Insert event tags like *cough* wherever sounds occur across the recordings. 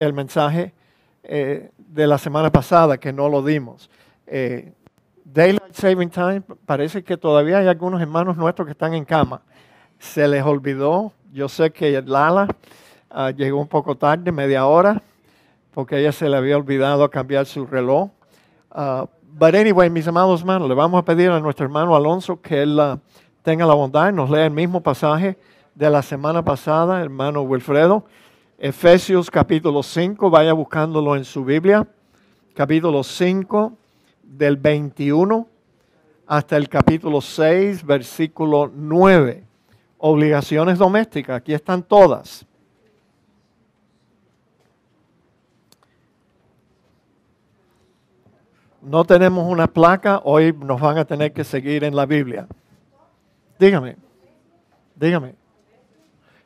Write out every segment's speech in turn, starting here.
el mensaje eh, de la semana pasada, que no lo dimos. Eh, daylight Saving Time, parece que todavía hay algunos hermanos nuestros que están en cama. Se les olvidó, yo sé que Lala ah, llegó un poco tarde, media hora, porque ella se le había olvidado cambiar su reloj. Ah, but anyway, mis amados hermanos, le vamos a pedir a nuestro hermano Alonso que él ah, tenga la bondad y nos lea el mismo pasaje de la semana pasada, hermano Wilfredo. Efesios capítulo 5, vaya buscándolo en su Biblia, capítulo 5 del 21 hasta el capítulo 6, versículo 9. Obligaciones domésticas, aquí están todas. No tenemos una placa, hoy nos van a tener que seguir en la Biblia. Dígame, dígame.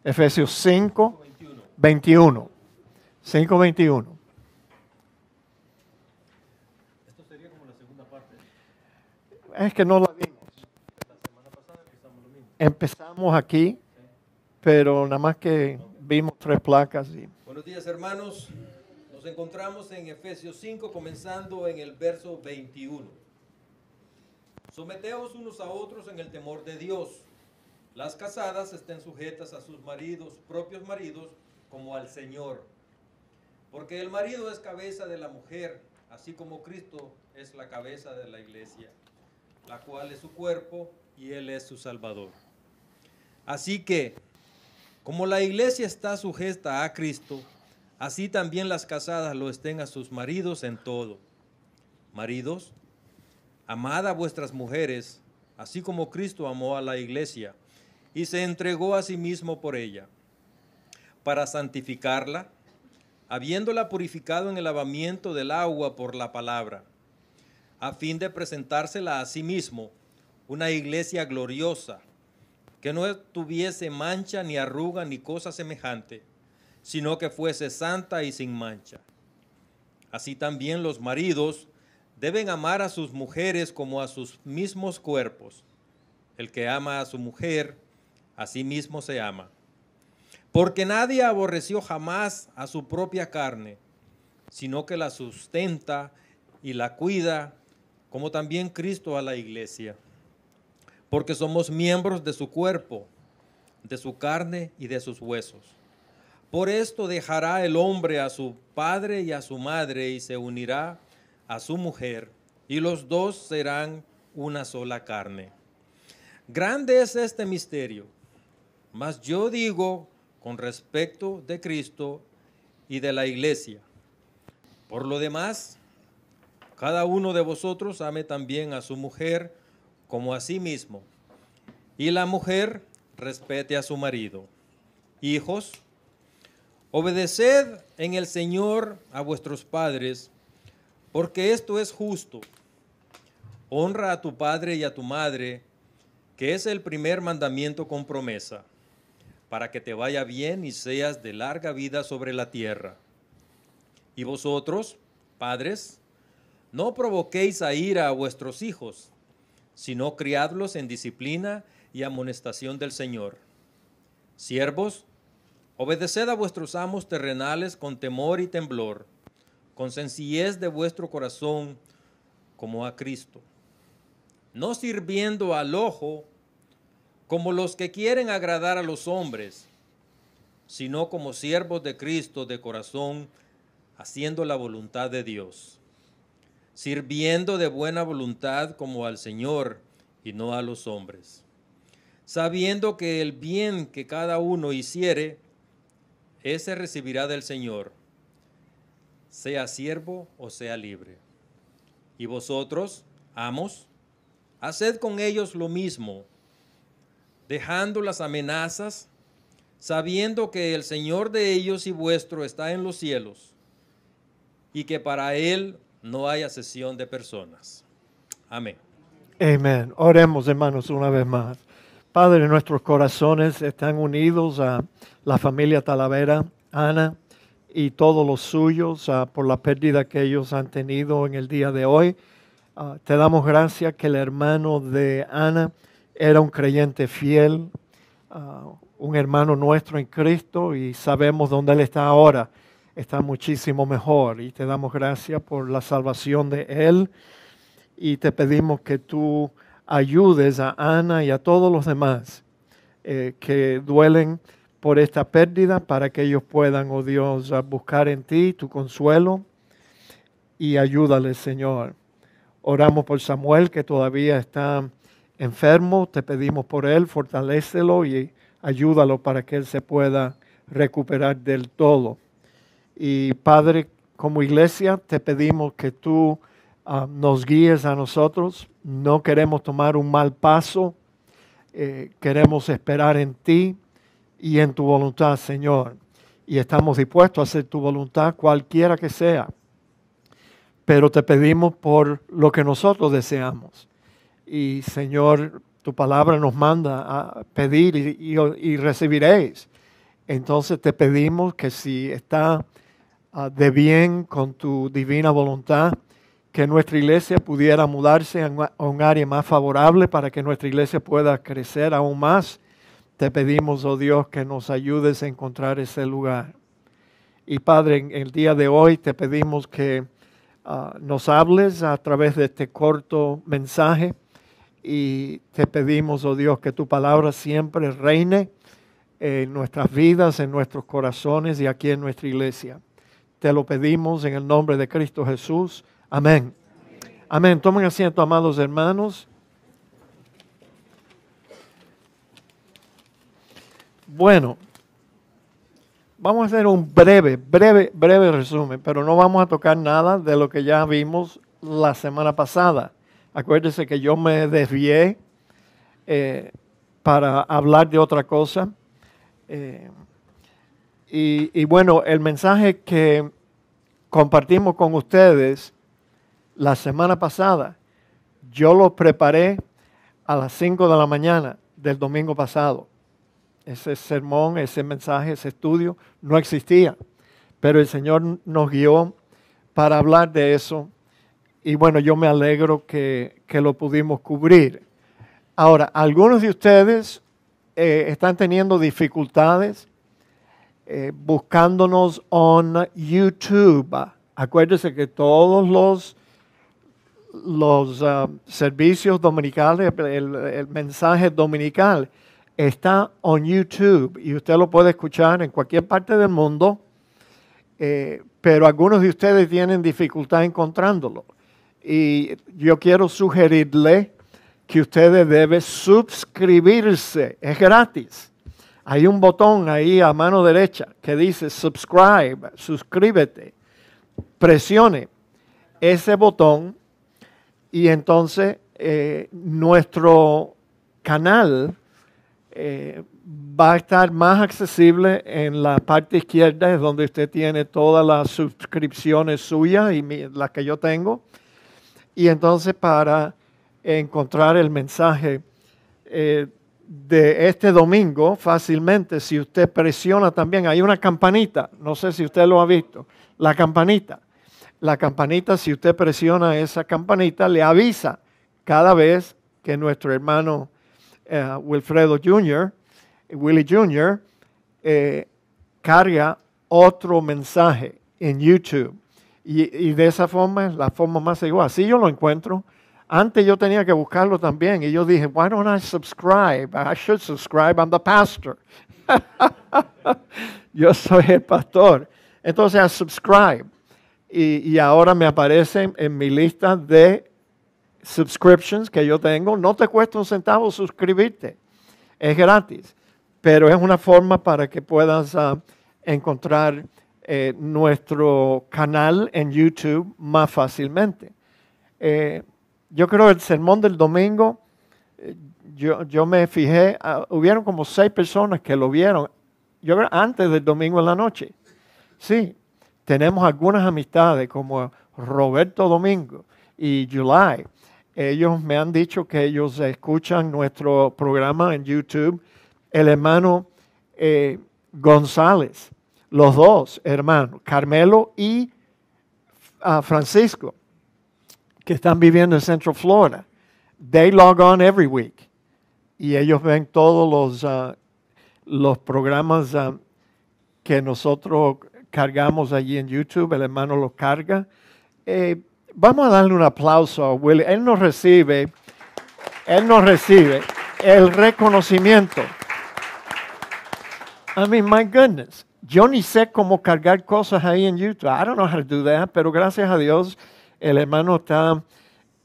Efesios 5, 21. 5.21. Esto Es que no la vimos. empezamos aquí, pero nada más que vimos tres placas. Y... Buenos días, hermanos. Nos encontramos en Efesios 5, comenzando en el verso 21. Someteos unos a otros en el temor de Dios. Las casadas estén sujetas a sus maridos, propios maridos, como al Señor. Porque el marido es cabeza de la mujer, así como Cristo es la cabeza de la iglesia, la cual es su cuerpo y Él es su Salvador. Así que, como la iglesia está sujeta a Cristo, así también las casadas lo estén a sus maridos en todo. Maridos, amad a vuestras mujeres, así como Cristo amó a la iglesia y se entregó a sí mismo por ella para santificarla, habiéndola purificado en el lavamiento del agua por la palabra, a fin de presentársela a sí mismo una iglesia gloriosa, que no tuviese mancha ni arruga ni cosa semejante, sino que fuese santa y sin mancha. Así también los maridos deben amar a sus mujeres como a sus mismos cuerpos. El que ama a su mujer, a sí mismo se ama. Porque nadie aborreció jamás a su propia carne, sino que la sustenta y la cuida, como también Cristo a la iglesia. Porque somos miembros de su cuerpo, de su carne y de sus huesos. Por esto dejará el hombre a su padre y a su madre y se unirá a su mujer, y los dos serán una sola carne. Grande es este misterio, mas yo digo con respecto de Cristo y de la iglesia. Por lo demás, cada uno de vosotros ame también a su mujer como a sí mismo, y la mujer respete a su marido. Hijos, obedeced en el Señor a vuestros padres, porque esto es justo. Honra a tu padre y a tu madre, que es el primer mandamiento con promesa para que te vaya bien y seas de larga vida sobre la tierra. Y vosotros, padres, no provoquéis a ira a vuestros hijos, sino criadlos en disciplina y amonestación del Señor. Siervos, obedeced a vuestros amos terrenales con temor y temblor, con sencillez de vuestro corazón, como a Cristo, no sirviendo al ojo como los que quieren agradar a los hombres, sino como siervos de Cristo de corazón, haciendo la voluntad de Dios, sirviendo de buena voluntad como al Señor y no a los hombres, sabiendo que el bien que cada uno hiciere, ese recibirá del Señor, sea siervo o sea libre. Y vosotros, amos, haced con ellos lo mismo dejando las amenazas, sabiendo que el Señor de ellos y vuestro está en los cielos y que para Él no hay asesión de personas. Amén. Amén. Oremos, hermanos, una vez más. Padre, nuestros corazones están unidos a la familia Talavera, Ana y todos los suyos ah, por la pérdida que ellos han tenido en el día de hoy. Ah, te damos gracias que el hermano de Ana era un creyente fiel, ah, un hermano nuestro en Cristo y sabemos dónde Él está ahora. Está muchísimo mejor y te damos gracias por la salvación de Él y te pedimos que tú ayudes a Ana y a todos los demás eh, que duelen por esta pérdida para que ellos puedan, oh Dios, buscar en ti tu consuelo y ayúdales, Señor. Oramos por Samuel que todavía está enfermo, te pedimos por él, fortalecelo y ayúdalo para que él se pueda recuperar del todo. Y Padre, como iglesia, te pedimos que tú ah, nos guíes a nosotros. No queremos tomar un mal paso. Eh, queremos esperar en ti y en tu voluntad, Señor. Y estamos dispuestos a hacer tu voluntad, cualquiera que sea. Pero te pedimos por lo que nosotros deseamos. Y Señor, tu palabra nos manda a pedir y, recibiréis. Entonces te pedimos que si está ah, de bien con tu divina voluntad, que nuestra iglesia pudiera mudarse a un área más favorable para que nuestra iglesia pueda crecer aún más. Te pedimos, oh Dios, que nos ayudes a encontrar ese lugar. Y Padre, en el día de hoy te pedimos que ah, nos hables a través de este corto mensaje y te pedimos, oh Dios, que tu palabra siempre reine en nuestras vidas, en nuestros corazones y aquí en nuestra iglesia. Te lo pedimos en el nombre de Cristo Jesús. Amén. Amén. Tomen asiento, amados hermanos. Bueno, vamos a hacer un breve, breve, breve resumen, pero no vamos a tocar nada de lo que ya vimos la semana pasada. Acuérdense que yo me desvié eh, para hablar de otra cosa. Eh, y, y, bueno, el mensaje que compartimos con ustedes la semana pasada, yo lo preparé a las 5 de la mañana del domingo pasado. Ese sermón, ese mensaje, ese estudio no existía, pero el Señor nos guió para hablar de eso y bueno, yo me alegro que, lo pudimos cubrir. Ahora, algunos de ustedes eh, están teniendo dificultades eh, buscándonos en YouTube. Acuérdense que todos los, los ah, servicios dominicales, el, mensaje dominical está en YouTube y usted lo puede escuchar en cualquier parte del mundo, eh, pero algunos de ustedes tienen dificultad encontrándolo y yo quiero sugerirle que ustedes deben suscribirse. Es gratis. Hay un botón ahí a mano derecha que dice subscribe, suscríbete. Presione ese botón y entonces eh, nuestro canal eh, va a estar más accesible en la parte izquierda, es donde usted tiene todas las suscripciones suyas y las que yo tengo. Y entonces para encontrar el mensaje eh, de este domingo fácilmente, si usted presiona también, hay una campanita, no sé si usted lo ha visto, la campanita. La campanita, si usted presiona esa campanita, le avisa cada vez que nuestro hermano eh, Wilfredo Jr., Willie Jr., eh, carga otro mensaje en YouTube. Y, de esa forma es la forma más segura. Así yo lo encuentro. Antes yo tenía que buscarlo también. Y yo dije, why don't I subscribe? I should subscribe. I'm the pastor. *laughs* yo soy el pastor. Entonces, I subscribe. Y, ahora me aparece en mi lista de subscriptions que yo tengo. No te cuesta un centavo suscribirte. Es gratis. Pero es una forma para que puedas ah, encontrar eh, nuestro canal en YouTube más fácilmente. Eh, yo creo el sermón del domingo, eh, yo, me fijé, ah, hubieron como seis personas que lo vieron, yo creo antes del domingo en la noche. Sí, tenemos algunas amistades como Roberto Domingo y July. Ellos me han dicho que ellos escuchan nuestro programa en YouTube. El hermano González, los dos hermanos, Carmelo y ah, Francisco, que están viviendo en Central Florida. They log on every week. Y ellos ven todos los, ah, los programas ah, que nosotros cargamos allí en YouTube. El hermano los carga. Eh, vamos a darle un aplauso a Willy. Él nos recibe, él nos recibe el reconocimiento. I mean, my goodness. Yo ni sé cómo cargar cosas ahí en YouTube. I don't know how to do that, pero gracias a Dios el hermano está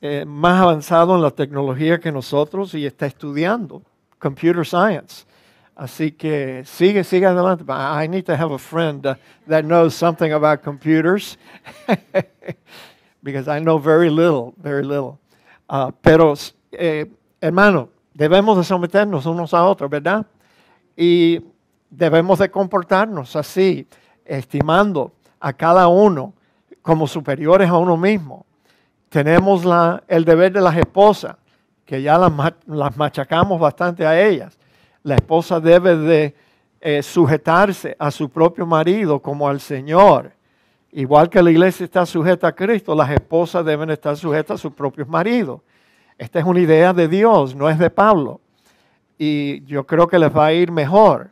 eh, más avanzado en la tecnología que nosotros y está estudiando computer science. Así que sigue, sigue adelante. I need to have a friend uh, that knows something about computers *laughs* because I know very little, very little. Ah, pero, eh, hermano, debemos de someternos unos a otros, ¿verdad? Y debemos de comportarnos así, estimando a cada uno como superiores a uno mismo. Tenemos el deber de las esposas, que ya las, machacamos bastante a ellas. La esposa debe de eh, sujetarse a su propio marido como al Señor. Igual que la iglesia está sujeta a Cristo, las esposas deben estar sujetas a sus propios maridos. Esta es una idea de Dios, no es de Pablo. Y yo creo que les va a ir mejor.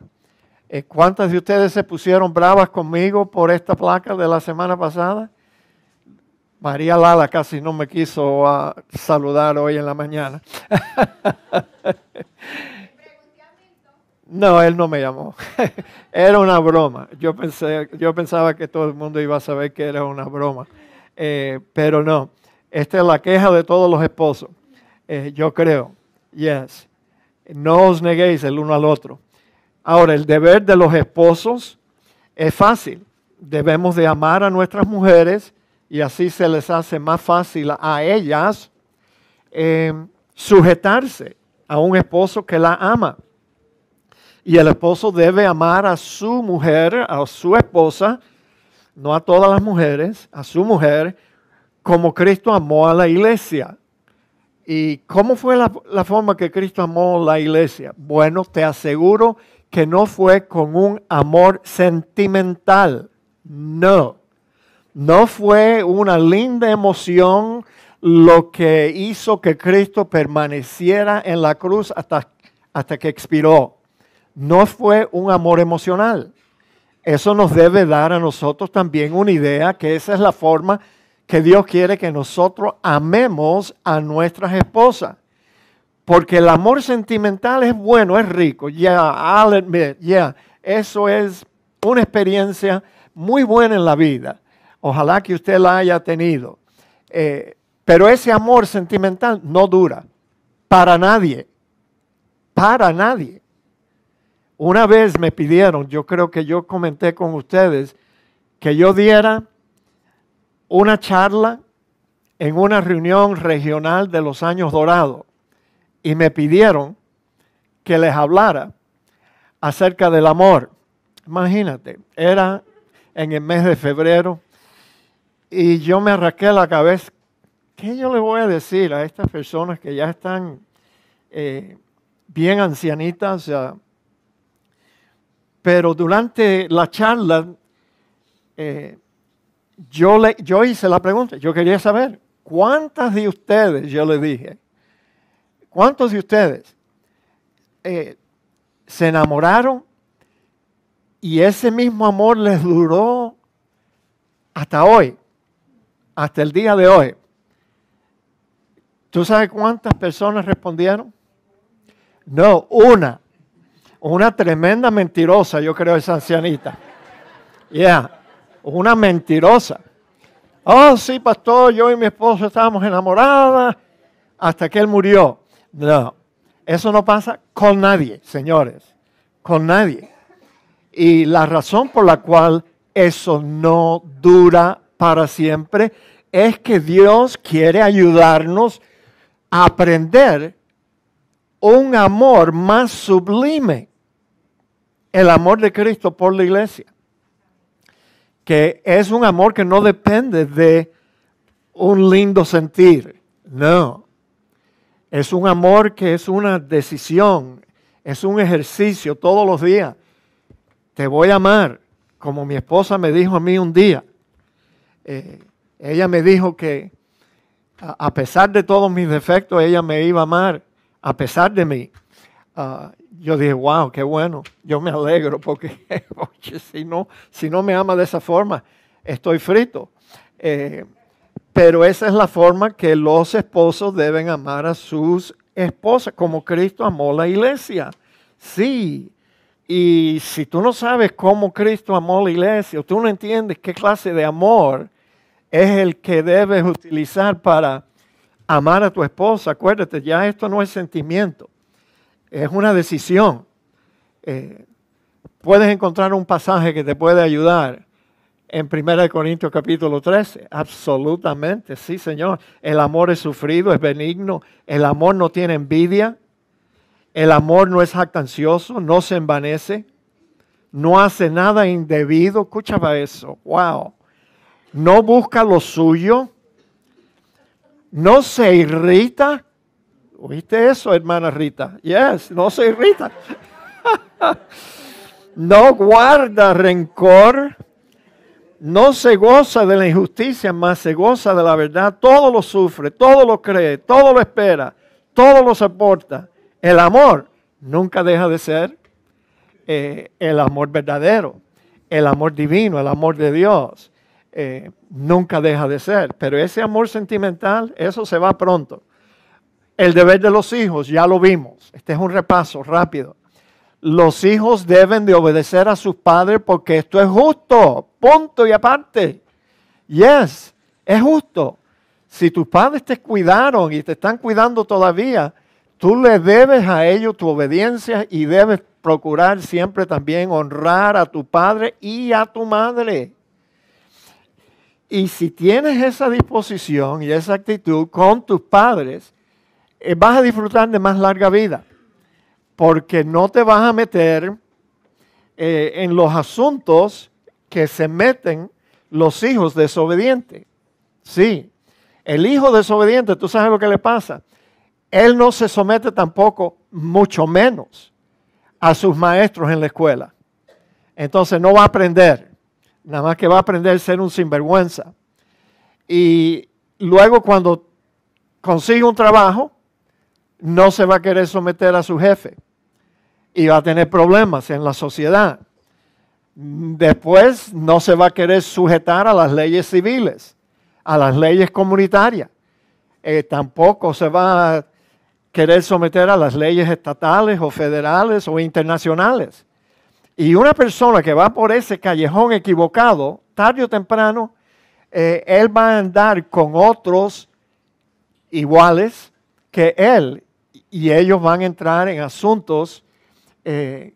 Eh, ¿Cuántas de ustedes se pusieron bravas conmigo por esta placa de la semana pasada? María Lala casi no me quiso ah, saludar hoy en la mañana. no, él no me llamó. *laughs* era una broma. Yo, pensé, yo pensaba que todo el mundo iba a saber que era una broma. Eh, pero no, esta es la queja de todos los esposos. Eh, yo creo, yes. No os neguéis el uno al otro Ahora, el deber de los esposos es fácil. Debemos de amar a nuestras mujeres y así se les hace más fácil a ellas eh, sujetarse a un esposo que la ama. Y el esposo debe amar a su mujer, a su esposa, no a todas las mujeres, a su mujer, como Cristo amó a la iglesia. ¿Y cómo fue la, la forma que Cristo amó a la iglesia? Bueno, te aseguro que que no fue con un amor sentimental, no. No fue una linda emoción lo que hizo que Cristo permaneciera en la cruz hasta, hasta que expiró. No fue un amor emocional. Eso nos debe dar a nosotros también una idea que esa es la forma que Dios quiere que nosotros amemos a nuestras esposas. Porque el amor sentimental es bueno, es rico. Yeah, I'll admit, yeah. Eso es una experiencia muy buena en la vida. Ojalá que usted la haya tenido. Eh, pero ese amor sentimental no dura. Para nadie. Para nadie. Una vez me pidieron, yo creo que yo comenté con ustedes, que yo diera una charla en una reunión regional de los años dorados y me pidieron que les hablara acerca del amor. Imagínate, era en el mes de febrero y yo me arraqué la cabeza. ¿Qué yo le voy a decir a estas personas que ya están eh, bien ancianitas? Pero durante la charla eh, yo, le, yo hice la pregunta, yo quería saber, ¿cuántas de ustedes, yo le dije, ¿Cuántos de ustedes eh, se enamoraron y ese mismo amor les duró hasta hoy, hasta el día de hoy? ¿Tú sabes cuántas personas respondieron? No, una. Una tremenda mentirosa, yo creo, esa ancianita. Ya, una mentirosa. Oh, sí, pastor, yo y mi esposo estábamos enamoradas hasta que él murió. No, eso no pasa con nadie, señores, con nadie. Y la razón por la cual eso no dura para siempre es que Dios quiere ayudarnos a aprender un amor más sublime, el amor de Cristo por la iglesia, que es un amor que no depende de un lindo sentir, no, es un amor que es una decisión, es un ejercicio todos los días. Te voy a amar, como mi esposa me dijo a mí un día. Eh, ella me dijo que a, pesar de todos mis defectos, ella me iba a amar, a pesar de mí. Ah, yo dije, wow, qué bueno, yo me alegro porque *laughs* si, no, si no me ama de esa forma, estoy frito. Eh, pero esa es la forma que los esposos deben amar a sus esposas, como Cristo amó la iglesia. Sí, y si tú no sabes cómo Cristo amó la iglesia, o tú no entiendes qué clase de amor es el que debes utilizar para amar a tu esposa, acuérdate, ya esto no es sentimiento, es una decisión. Eh, puedes encontrar un pasaje que te puede ayudar, en 1 Corintios capítulo 13? Absolutamente, sí, Señor. El amor es sufrido, es benigno. El amor no tiene envidia. El amor no es jactancioso, no se envanece. No hace nada indebido. Escuchaba eso. Wow. No busca lo suyo. No se irrita. ¿Oíste eso, hermana Rita? Yes, no se irrita. *laughs* no guarda rencor no se goza de la injusticia, más se goza de la verdad. Todo lo sufre, todo lo cree, todo lo espera, todo lo soporta. El amor nunca deja de ser eh, el amor verdadero, el amor divino, el amor de Dios. Eh, nunca deja de ser, pero ese amor sentimental, eso se va pronto. El deber de los hijos, ya lo vimos. Este es un repaso rápido los hijos deben de obedecer a sus padres porque esto es justo, punto y aparte. Yes, es justo. Si tus padres te cuidaron y te están cuidando todavía, tú le debes a ellos tu obediencia y debes procurar siempre también honrar a tu padre y a tu madre. Y si tienes esa disposición y esa actitud con tus padres, eh, vas a disfrutar de más larga vida porque no te vas a meter eh, en los asuntos que se meten los hijos desobedientes. Sí, el hijo desobediente, tú sabes lo que le pasa. Él no se somete tampoco, mucho menos, a sus maestros en la escuela. Entonces no va a aprender, nada más que va a aprender a ser un sinvergüenza. Y luego cuando consigue un trabajo, no se va a querer someter a su jefe y va a tener problemas en la sociedad. Después no se va a querer sujetar a las leyes civiles, a las leyes comunitarias. Eh, tampoco se va a querer someter a las leyes estatales o federales o internacionales. Y una persona que va por ese callejón equivocado, tarde o temprano, eh, él va a andar con otros iguales que él y ellos van a entrar en asuntos eh,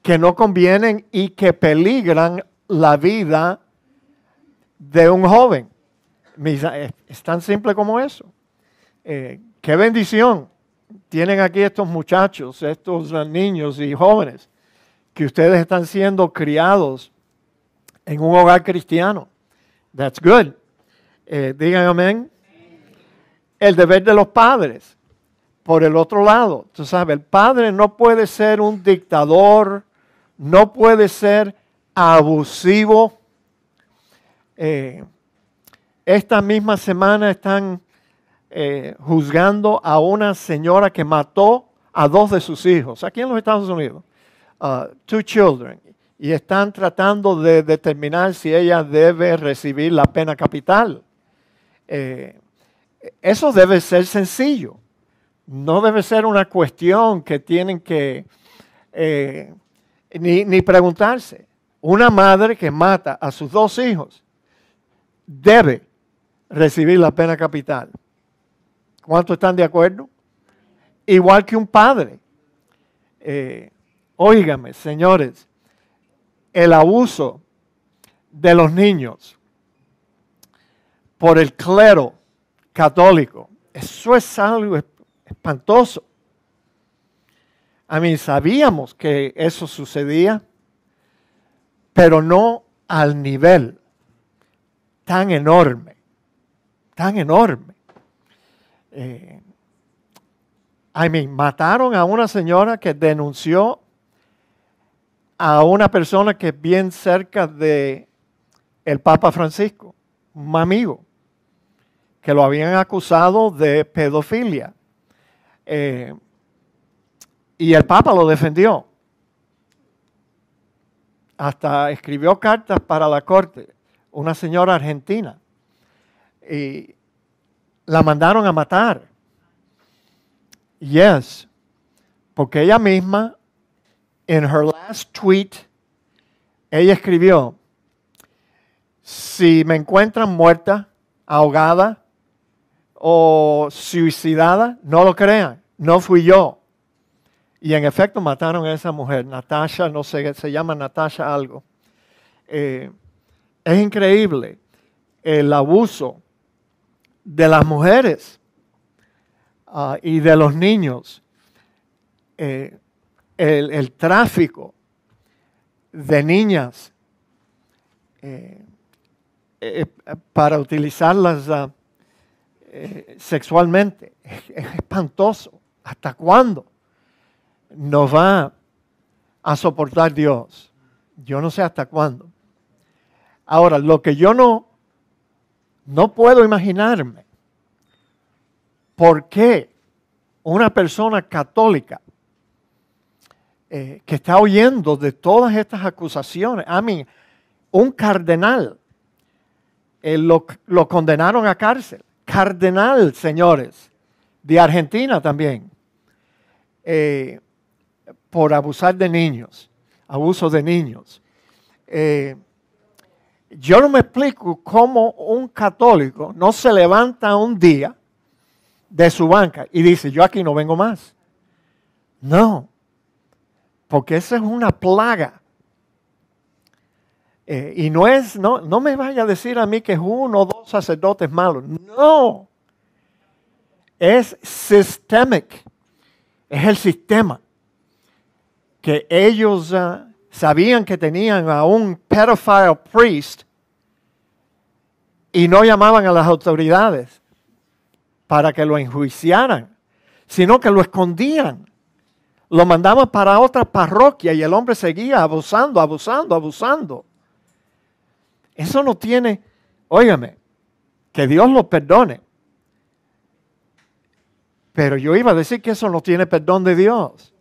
que no convienen y que peligran la vida de un joven. Eh, es tan simple como eso. Eh, qué bendición tienen aquí estos muchachos, estos niños y jóvenes, que ustedes están siendo criados en un hogar cristiano. That's good. digan amén. El deber de los padres por el otro lado. Tú sabes, el padre no puede ser un dictador, no puede ser abusivo. Eh, esta misma semana están eh, juzgando a una señora que mató a dos de sus hijos, aquí en los Estados Unidos, uh, two children, y están tratando de determinar si ella debe recibir la pena capital. Eh, eso debe ser sencillo no debe ser una cuestión que tienen que eh, ni, preguntarse. Una madre que mata a sus dos hijos debe recibir la pena capital. ¿Cuántos están de acuerdo? Igual que un padre. Eh, óigame, señores, el abuso de los niños por el clero católico, eso es algo espantoso. A mí sabíamos que eso sucedía, pero no al nivel tan enorme, tan enorme. A eh, mí mataron a una señora que denunció a una persona que es bien cerca de el Papa Francisco, un amigo, que lo habían acusado de pedofilia. Eh, y el Papa lo defendió. Hasta escribió cartas para la corte, una señora argentina. Y la mandaron a matar. Yes, porque ella misma, en her last tweet, ella escribió, si me encuentran muerta, ahogada, o suicidada, no lo crean, no fui yo. Y en efecto mataron a esa mujer, Natasha, no sé, se llama Natasha algo. Eh, es increíble el abuso de las mujeres ah, y de los niños, eh, el, tráfico de niñas eh, para utilizarlas. Ah, eh, sexualmente. Es, espantoso. ¿Hasta cuándo nos va a soportar Dios? Yo no sé hasta cuándo. Ahora, lo que yo no, no puedo imaginarme, ¿por qué una persona católica eh, que está oyendo de todas estas acusaciones, a mí, un cardenal, eh, lo condenaron a cárcel cardenal, señores, de Argentina también, eh, por abusar de niños, abuso de niños. Eh, yo no me explico cómo un católico no se levanta un día de su banca y dice, yo aquí no vengo más. No, porque esa es una plaga eh, y no es, no, no me vaya a decir a mí que es uno o dos sacerdotes malos. No. Es systemic. Es el sistema. Que ellos ah, sabían que tenían a un pedophile priest y no llamaban a las autoridades para que lo enjuiciaran, sino que lo escondían. Lo mandaban para otra parroquia y el hombre seguía abusando, abusando, abusando. Eso no tiene, óigame, que Dios lo perdone. Pero yo iba a decir que eso no tiene perdón de Dios.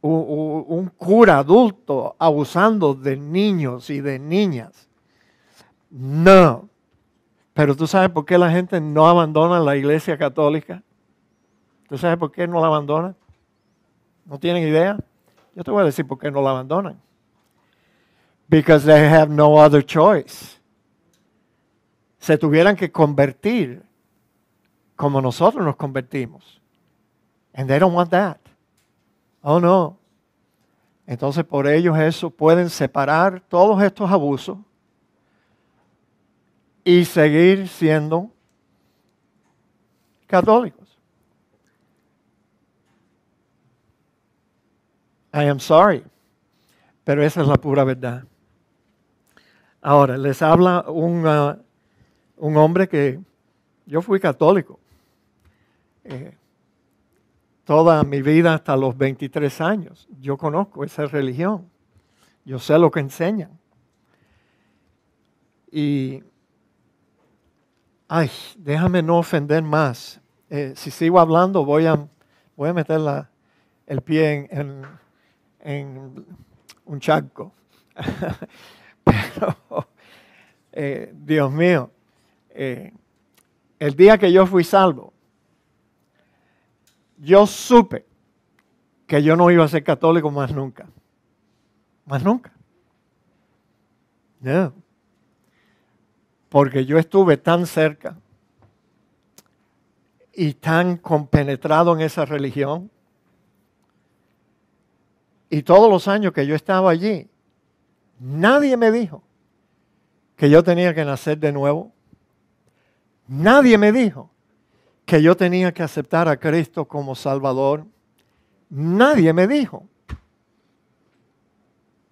Un, un cura adulto abusando de niños y de niñas. No. Pero tú sabes por qué la gente no abandona la iglesia católica. ¿Tú sabes por qué no la abandonan? ¿No tienen idea? Yo te voy a decir por qué no la abandonan because they have no other choice. Se tuvieran que convertir como nosotros nos convertimos. And they don't want that. Oh no. Entonces por ellos eso pueden separar todos estos abusos y seguir siendo católicos. I am sorry, pero esa es la pura verdad. Ahora, les habla un, hombre que yo fui católico. Eh, toda mi vida hasta los 23 años. Yo conozco esa religión. Yo sé lo que enseñan. Y, ay, déjame no ofender más. Eh, si sigo hablando, voy a, voy a meter el pie en, un charco. *laughs* *laughs* Pero, eh, Dios mío, eh, el día que yo fui salvo, yo supe que yo no iba a ser católico más nunca. Más nunca. Porque yo estuve tan cerca y tan compenetrado en esa religión. Y todos los años que yo estaba allí, Nadie me dijo que yo tenía que nacer de nuevo. Nadie me dijo que yo tenía que aceptar a Cristo como Salvador. Nadie me dijo.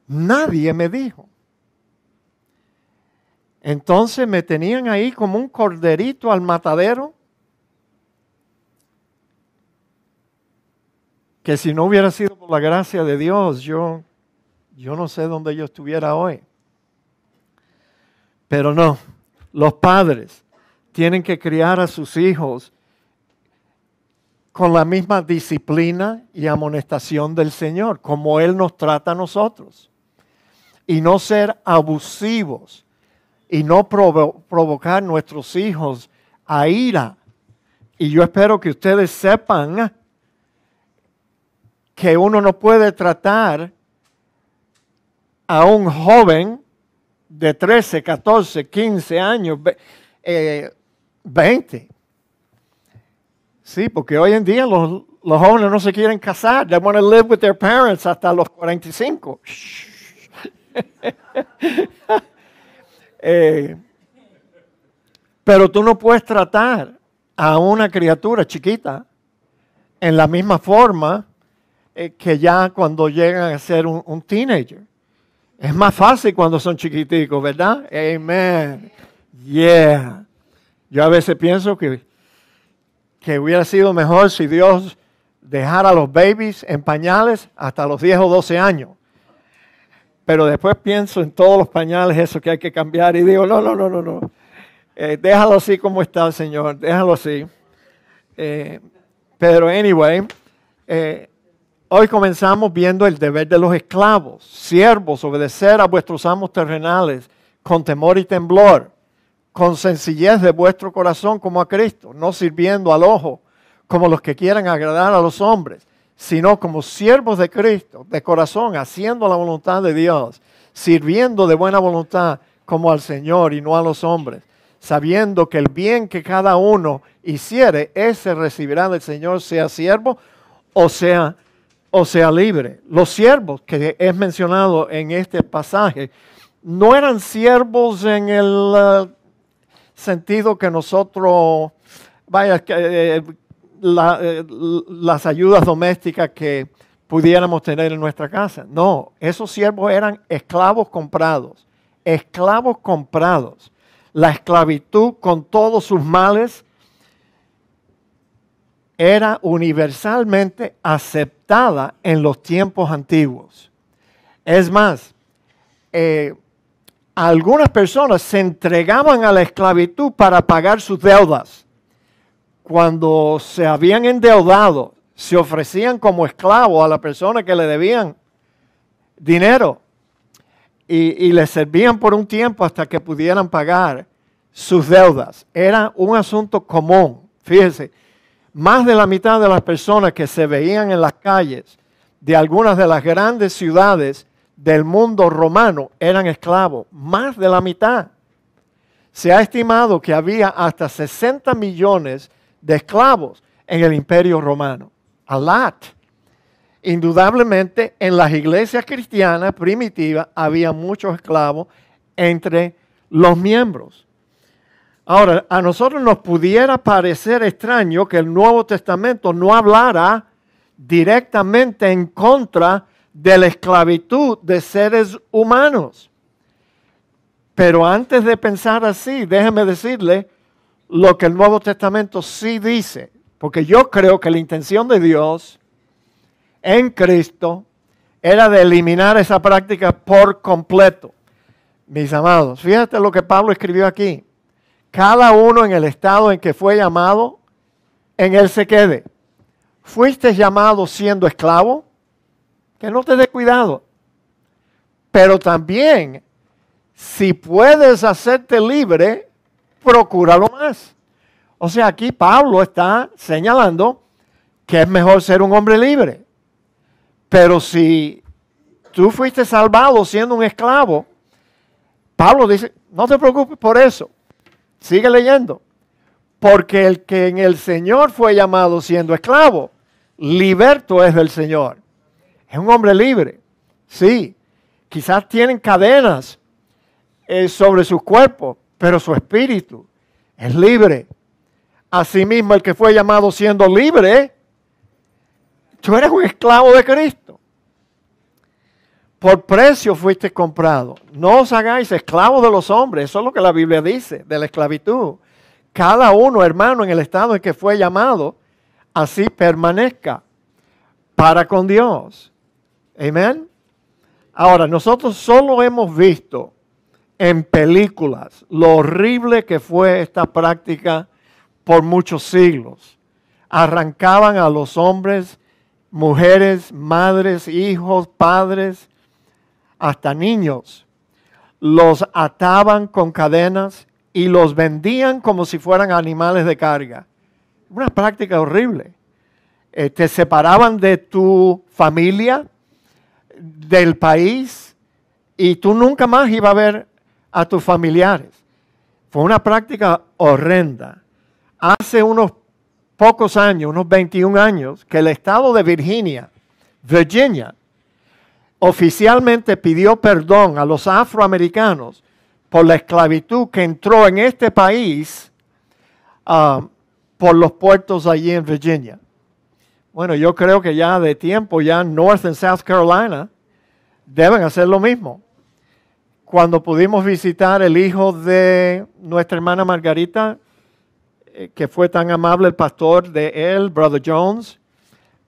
Nadie me dijo. Entonces me tenían ahí como un corderito al matadero. Que si no hubiera sido por la gracia de Dios, yo yo no sé dónde yo estuviera hoy. Pero no, los padres tienen que criar a sus hijos con la misma disciplina y amonestación del Señor, como Él nos trata a nosotros. Y no ser abusivos y no provocar a nuestros hijos a ira. Y yo espero que ustedes sepan que uno no puede tratar a un joven de 13, 14, 15 años, eh, 20. Sí, porque hoy en día los, jóvenes no se quieren casar. They want to live with their parents hasta los 45. *laughs* Eh, pero tú no puedes tratar a una criatura chiquita en la misma forma eh, que ya cuando llegan a ser un teenager. Es más fácil cuando son chiquiticos, ¿verdad? Amén. Yeah. Yo a veces pienso que, que hubiera sido mejor si Dios dejara a los babies en pañales hasta los 10 o 12 años. Pero después pienso en todos los pañales, eso que hay que cambiar, y digo, no, no, no, no, no. Eh, déjalo así como está, Señor, déjalo así. Eh, pero, anyway, eh, Hoy comenzamos viendo el deber de los esclavos, siervos, obedecer a vuestros amos terrenales con temor y temblor, con sencillez de vuestro corazón como a Cristo, no sirviendo al ojo como los que quieran agradar a los hombres, sino como siervos de Cristo, de corazón, haciendo la voluntad de Dios, sirviendo de buena voluntad como al Señor y no a los hombres, sabiendo que el bien que cada uno hiciere, ese recibirá del Señor, sea siervo o sea o sea libre. Los siervos que es mencionado en este pasaje no eran siervos en el eh, sentido que nosotros, vaya, eh, eh, las ayudas domésticas que pudiéramos tener en nuestra casa. No, esos siervos eran esclavos comprados, esclavos comprados. La esclavitud con todos sus males era universalmente aceptada en los tiempos antiguos. Es más, eh, algunas personas se entregaban a la esclavitud para pagar sus deudas. Cuando se habían endeudado, se ofrecían como esclavos a la persona que le debían dinero y, y le servían por un tiempo hasta que pudieran pagar sus deudas. Era un asunto común. Fíjense, más de la mitad de las personas que se veían en las calles de algunas de las grandes ciudades del mundo romano eran esclavos, más de la mitad. Se ha estimado que había hasta 60 millones de esclavos en el imperio romano. A lot. Indudablemente en las iglesias cristianas primitivas había muchos esclavos entre los miembros. Ahora, a nosotros nos pudiera parecer extraño que el Nuevo Testamento no hablara directamente en contra de la esclavitud de seres humanos. Pero antes de pensar así, déjeme decirle lo que el Nuevo Testamento sí dice, porque yo creo que la intención de Dios en Cristo era de eliminar esa práctica por completo. Mis amados, fíjate lo que Pablo escribió aquí cada uno en el estado en que fue llamado, en él se quede. Fuiste llamado siendo esclavo, que no te dé cuidado. Pero también, si puedes hacerte libre, procúralo más. O sea, aquí Pablo está señalando que es mejor ser un hombre libre. Pero si tú fuiste salvado siendo un esclavo, Pablo dice, no te preocupes por eso. Sigue leyendo. Porque el que en el Señor fue llamado siendo esclavo, liberto es del Señor. Es un hombre libre. Sí, quizás tienen cadenas eh, sobre sus cuerpos, pero su espíritu es libre. Asimismo, el que fue llamado siendo libre, tú eres un esclavo de Cristo por precio fuiste comprado. No os hagáis esclavos de los hombres. Eso es lo que la Biblia dice de la esclavitud. Cada uno, hermano, en el estado en que fue llamado, así permanezca para con Dios. Amén. Ahora, nosotros solo hemos visto en películas lo horrible que fue esta práctica por muchos siglos. Arrancaban a los hombres, mujeres, madres, hijos, padres, hasta niños. Los ataban con cadenas y los vendían como si fueran animales de carga. Una práctica horrible. te este, separaban de tu familia, del país, y tú nunca más ibas a ver a tus familiares. Fue una práctica horrenda. Hace unos pocos años, unos 21 años, que el estado de Virginia, Virginia, oficialmente pidió perdón a los afroamericanos por la esclavitud que entró en este país ah, por los puertos allí en Virginia. Bueno, yo creo que ya de tiempo, ya North and South Carolina deben hacer lo mismo. Cuando pudimos visitar el hijo de nuestra hermana Margarita, eh, que fue tan amable el pastor de él, Brother Jones,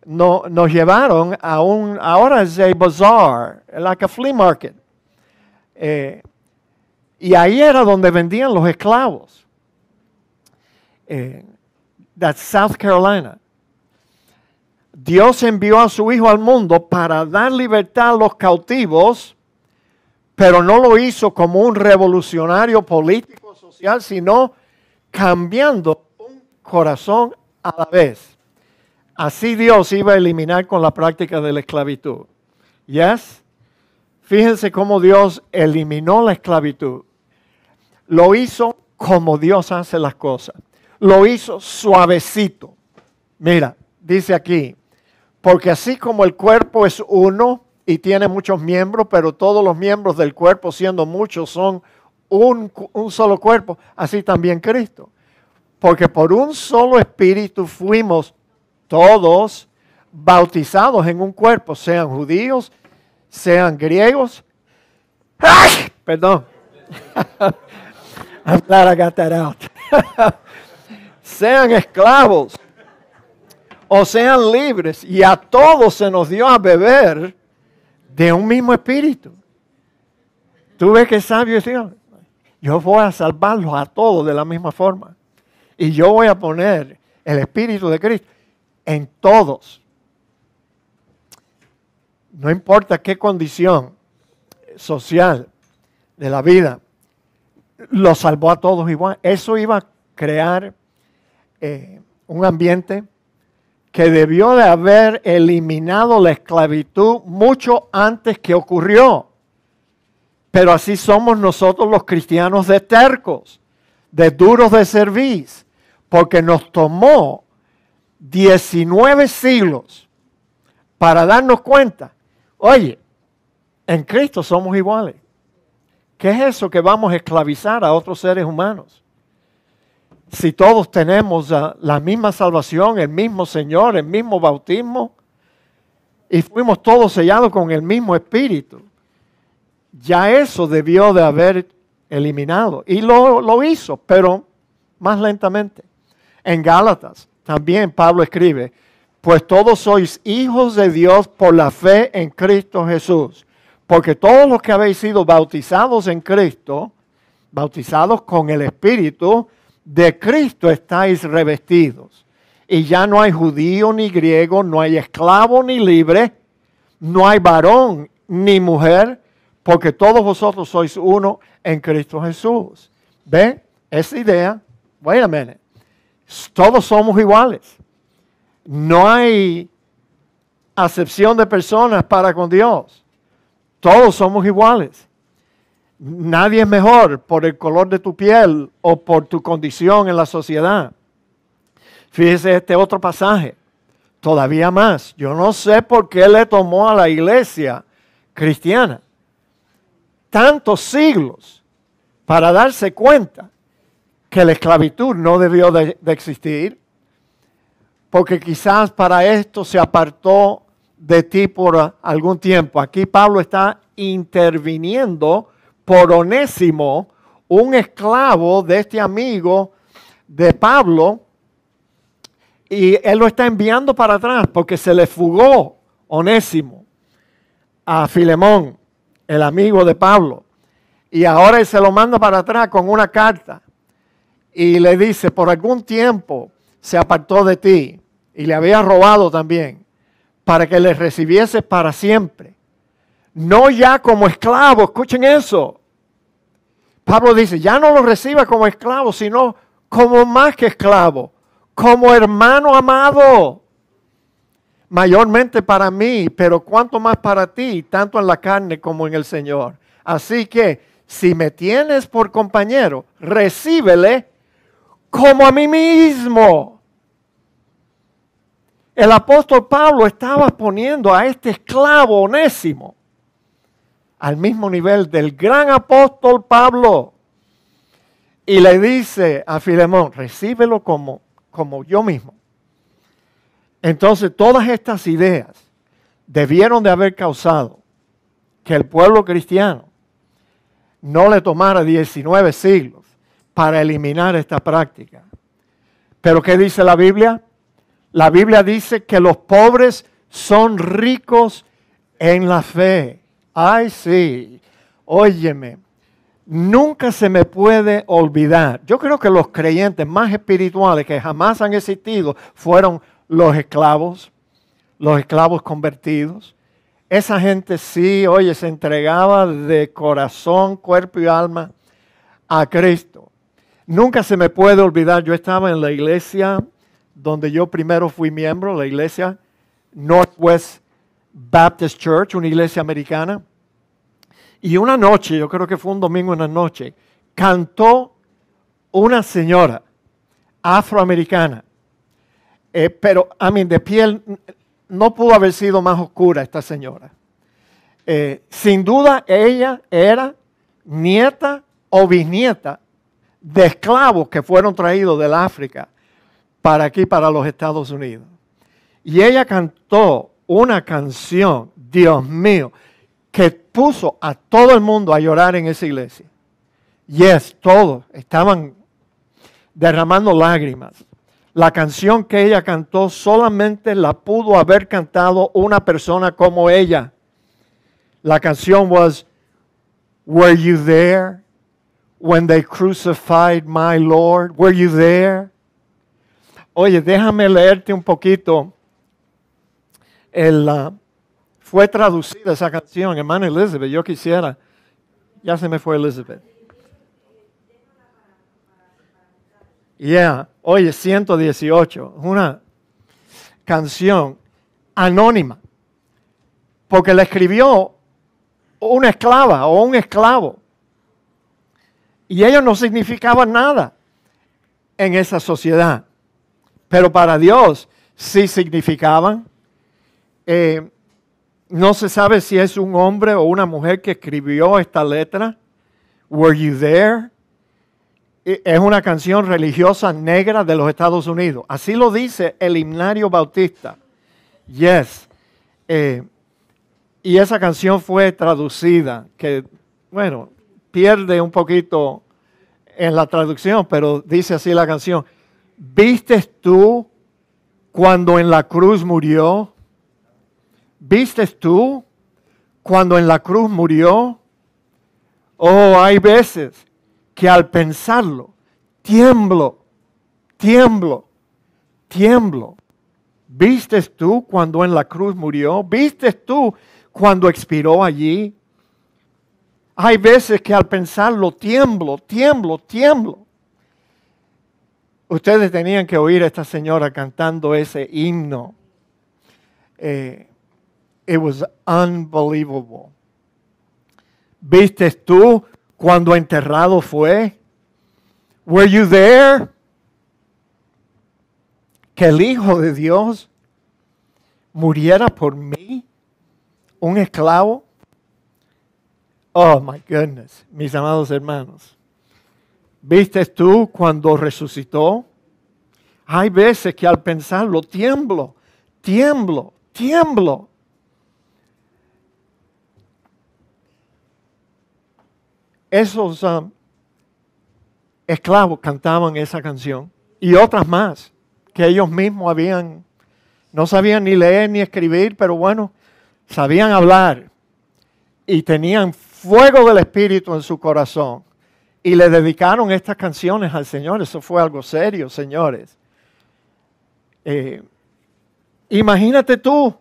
no, nos llevaron a un, ahora es el bazar, like a flea market. Eh, y ahí era donde vendían los esclavos. Eh, that's South Carolina. Dios envió a su Hijo al mundo para dar libertad a los cautivos, pero no lo hizo como un revolucionario político, social, sino cambiando un corazón a la vez. Así Dios iba a eliminar con la práctica de la esclavitud. ¿Yes? Fíjense cómo Dios eliminó la esclavitud. Lo hizo como Dios hace las cosas. Lo hizo suavecito. Mira, dice aquí, porque así como el cuerpo es uno y tiene muchos miembros, pero todos los miembros del cuerpo, siendo muchos, son un, un solo cuerpo, así también Cristo. Porque por un solo espíritu fuimos todos bautizados en un cuerpo, sean judíos, sean griegos. ¡Ay! Perdón. *laughs* I'm glad I got that out. *laughs* sean esclavos o sean libres, y a todos se nos dio a beber de un mismo espíritu. Tú ves que sabio Dios. Yo voy a salvarlos a todos de la misma forma. Y yo voy a poner el espíritu de Cristo en todos. No importa qué condición social de la vida, lo salvó a todos igual. Eso iba a crear eh, un ambiente que debió de haber eliminado la esclavitud mucho antes que ocurrió. Pero así somos nosotros los cristianos de tercos, de duros de servicio, porque nos tomó 19 siglos para darnos cuenta, oye, en Cristo somos iguales. ¿Qué es eso que vamos a esclavizar a otros seres humanos? Si todos tenemos la misma salvación, el mismo Señor, el mismo bautismo, y fuimos todos sellados con el mismo Espíritu, ya eso debió de haber eliminado. Y lo, lo hizo, pero más lentamente. En Gálatas también Pablo escribe, pues todos sois hijos de Dios por la fe en Cristo Jesús, porque todos los que habéis sido bautizados en Cristo, bautizados con el Espíritu, de Cristo estáis revestidos. Y ya no hay judío ni griego, no hay esclavo ni libre, no hay varón ni mujer, porque todos vosotros sois uno en Cristo Jesús. ¿Ve? Esa idea, wait a minute. Todos somos iguales. No hay acepción de personas para con Dios. Todos somos iguales. Nadie es mejor por el color de tu piel o por tu condición en la sociedad. Fíjese este otro pasaje, todavía más. Yo no sé por qué le tomó a la iglesia cristiana tantos siglos para darse cuenta que la esclavitud no debió de, existir, porque quizás para esto se apartó de ti por algún tiempo. Aquí Pablo está interviniendo por onésimo, un esclavo de este amigo de Pablo, y él lo está enviando para atrás porque se le fugó onésimo a Filemón, el amigo de Pablo, y ahora él se lo manda para atrás con una carta y le dice, por algún tiempo se apartó de ti y le había robado también, para que le recibiese para siempre. No ya como esclavo, escuchen eso. Pablo dice, ya no lo reciba como esclavo, sino como más que esclavo, como hermano amado. Mayormente para mí, pero cuanto más para ti, tanto en la carne como en el Señor. Así que, si me tienes por compañero, recíbele como a mí mismo. El apóstol Pablo estaba poniendo a este esclavo onésimo al mismo nivel del gran apóstol Pablo y le dice a Filemón, recíbelo como, como yo mismo. Entonces todas estas ideas debieron de haber causado que el pueblo cristiano no le tomara 19 siglos para eliminar esta práctica. Pero ¿qué dice la Biblia? La Biblia dice que los pobres son ricos en la fe. Ay, sí. Óyeme, nunca se me puede olvidar. Yo creo que los creyentes más espirituales que jamás han existido fueron los esclavos, los esclavos convertidos. Esa gente sí, oye, se entregaba de corazón, cuerpo y alma a Cristo. Nunca se me puede olvidar, yo estaba en la iglesia donde yo primero fui miembro, la iglesia Northwest Baptist Church, una iglesia americana. Y una noche, yo creo que fue un domingo en la noche, cantó una señora afroamericana, eh, pero a mí de piel no pudo haber sido más oscura esta señora. Eh, sin duda ella era nieta o bisnieta de esclavos que fueron traídos del África para aquí, para los Estados Unidos. Y ella cantó una canción, Dios mío, que puso a todo el mundo a llorar en esa iglesia. Yes, todos estaban derramando lágrimas. La canción que ella cantó solamente la pudo haber cantado una persona como ella. La canción was Were You There? when they crucified my Lord? Were you there? Oye, déjame leerte un poquito. Ah, fue traducida esa canción, hermana Elizabeth. Yo quisiera. Ya se me fue Elizabeth. Yeah, oye, 118. Una canción anónima. Porque la escribió una esclava o un esclavo. Y ellos no significaban nada en esa sociedad. Pero para Dios sí significaban. Eh, no se sabe si es un hombre o una mujer que escribió esta letra. Were you there? Eh, es una canción religiosa negra de los Estados Unidos. Así lo dice el himnario bautista. Yes. Eh, y esa canción fue traducida, que bueno, pierde un poquito en la traducción, pero dice así la canción. ¿Vistes tú cuando en la cruz murió? ¿Vistes tú cuando en la cruz murió? Oh, hay veces que al pensarlo, tiemblo, tiemblo, tiemblo. ¿Vistes tú cuando en la cruz murió? ¿Vistes tú cuando expiró allí? Hay veces que al pensarlo tiemblo, tiemblo, tiemblo. Ustedes tenían que oír a esta señora cantando ese himno. Eh, it was unbelievable. ¿Viste tú cuando enterrado fue? Were you there? Que el Hijo de Dios muriera por mí, un esclavo. Oh, my goodness, mis amados hermanos. ¿Viste tú cuando resucitó? Hay veces que al pensarlo tiemblo, tiemblo, tiemblo. Esos um, esclavos cantaban esa canción y otras más que ellos mismos habían, no sabían ni leer ni escribir, pero bueno, sabían hablar y tenían fuego del Espíritu en su corazón y le dedicaron estas canciones al Señor. Eso fue algo serio, señores. Eh, imagínate tú,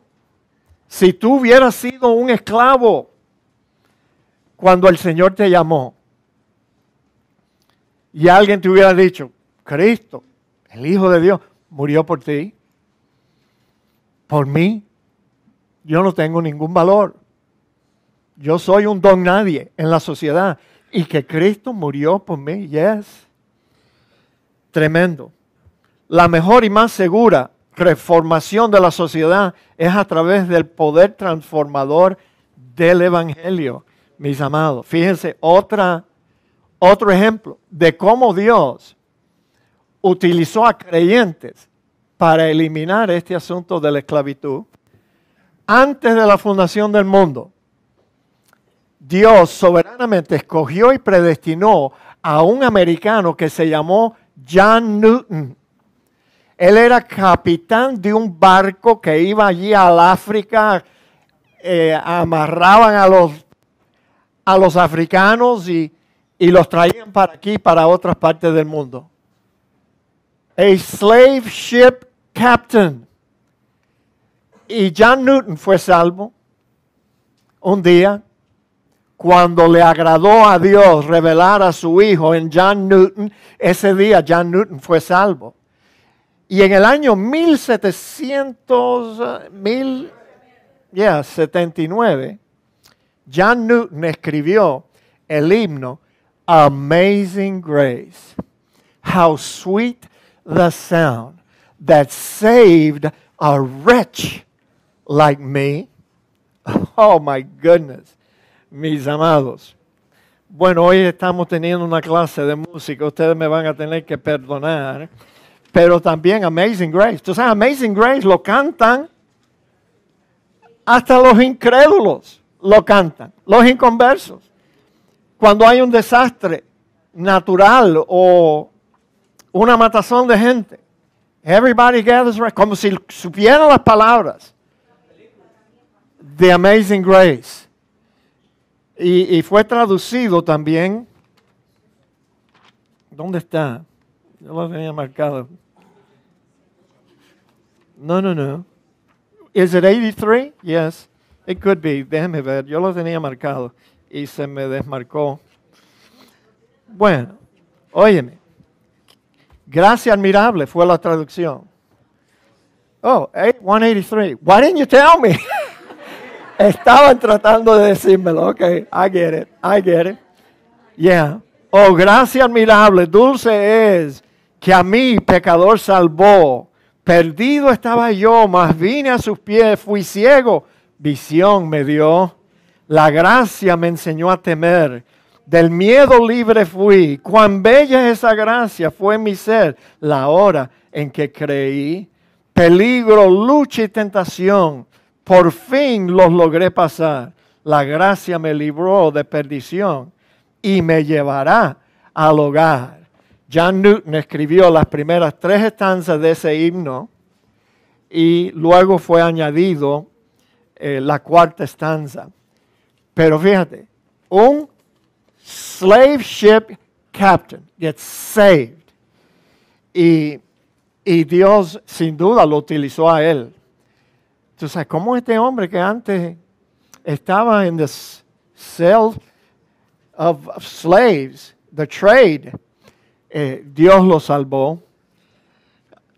si tú hubieras sido un esclavo cuando el Señor te llamó y alguien te hubiera dicho, Cristo, el Hijo de Dios, murió por ti, por mí, yo no tengo ningún valor yo soy un don nadie en la sociedad y que Cristo murió por mí. Yes. Tremendo. La mejor y más segura reformación de la sociedad es a través del poder transformador del Evangelio, mis amados. Fíjense, otra, otro ejemplo de cómo Dios utilizó a creyentes para eliminar este asunto de la esclavitud antes de la fundación del mundo. Dios soberanamente escogió y predestinó a un americano que se llamó John Newton. Él era capitán de un barco que iba allí al África, eh, amarraban a los, a los africanos y, y los traían para aquí, para otras partes del mundo. A slave ship captain. Y John Newton fue salvo un día cuando le agradó a Dios revelar a su hijo en John Newton, ese día John Newton fue salvo. Y en el año 1779, John Newton escribió el himno Amazing Grace. How sweet the sound that saved a wretch like me. *laughs* Oh my goodness mis amados. Bueno, hoy estamos teniendo una clase de música, ustedes me van a tener que perdonar, pero también Amazing Grace. Entonces, Amazing Grace lo cantan hasta los incrédulos, lo cantan, los inconversos. Cuando hay un desastre natural o una matazón de gente, everybody gathers como si supieran las palabras de Amazing Grace. Y, y fue traducido también. ¿Dónde está? Yo lo tenía marcado. No, no, no. Is it 83? Yes. It could be. Déjeme ver. Yo lo tenía marcado y se me desmarcó. Bueno, óyeme. Gracia admirable fue la traducción. Oh, 183. Why didn't you tell me? *laughs* Estaban tratando de decírmelo. Ok, I get it. I get it. Yeah. Oh, gracia admirable, dulce es que a mí, pecador, salvó. Perdido estaba yo, mas vine a sus pies, fui ciego. Visión me dio. La gracia me enseñó a temer. Del miedo libre fui. Cuán bella es esa gracia fue mi ser la hora en que creí. Peligro, lucha y tentación por fin los logré pasar. La gracia me libró de perdición y me llevará al hogar. John Newton escribió las primeras tres estanzas de ese himno y luego fue añadido eh, la cuarta estanza. Pero fíjate, un slave ship captain gets saved. y Dios sin duda lo utilizó a él. Entonces, ¿cómo este hombre que antes estaba en the cell of slaves, the trade, eh, Dios lo salvó?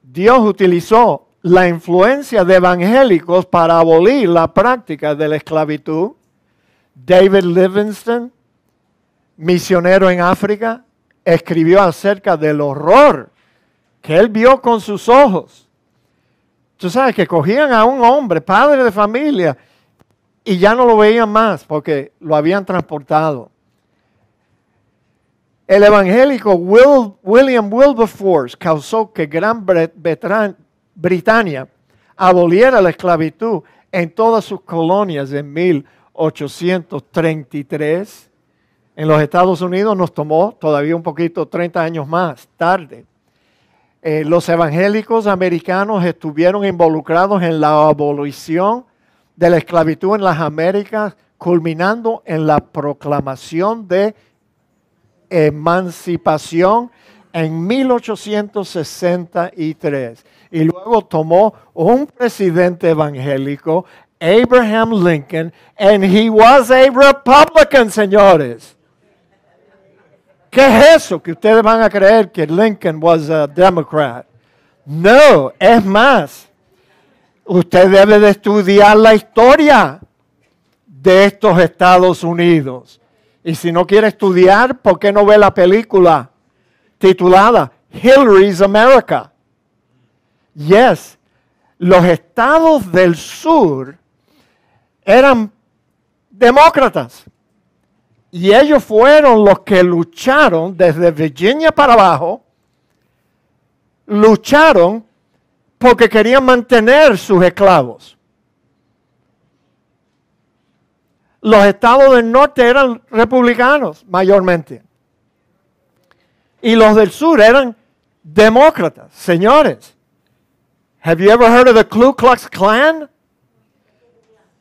Dios utilizó la influencia de evangélicos para abolir la práctica de la esclavitud. David Livingston, misionero en África, escribió acerca del horror que él vio con sus ojos Tú sabes que cogían a un hombre, padre de familia, y ya no lo veían más porque lo habían transportado. El evangélico William Wilberforce causó que Gran Bretaña aboliera la esclavitud en todas sus colonias en 1833. En los Estados Unidos nos tomó todavía un poquito, 30 años más tarde. Eh, los evangélicos americanos estuvieron involucrados en la abolición de la esclavitud en las Américas, culminando en la proclamación de emancipación en 1863. Y luego tomó un presidente evangélico, Abraham Lincoln, and he was a Republican, señores. ¿Qué es eso que ustedes van a creer que Lincoln was a Democrat? No, es más. Usted debe de estudiar la historia de estos Estados Unidos. Y si no quiere estudiar, ¿por qué no ve la película titulada Hillary's America? Yes, los estados del sur eran demócratas. Y ellos fueron los que lucharon desde Virginia para abajo, lucharon porque querían mantener sus esclavos. Los estados del norte eran republicanos mayormente. Y los del sur eran demócratas. Señores, have you ever heard of the Ku Klux Klan?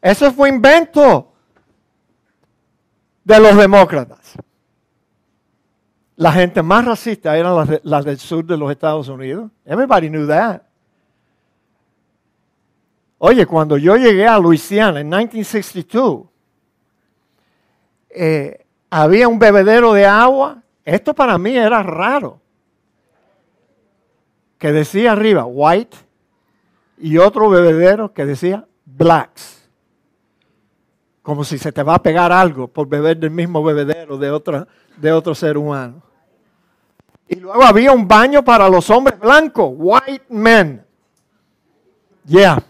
Eso fue invento de los demócratas. La gente más racista eran las, del sur de los Estados Unidos. Everybody knew that. Oye, cuando yo llegué a Luisiana en 1962, eh, había un bebedero de agua. Esto para mí era raro. Que decía arriba white y otro bebedero que decía blacks como si se te va a pegar algo por beber del mismo bebedero de, otra, de otro ser humano. Y luego había un baño para los hombres blancos, white men. Yeah.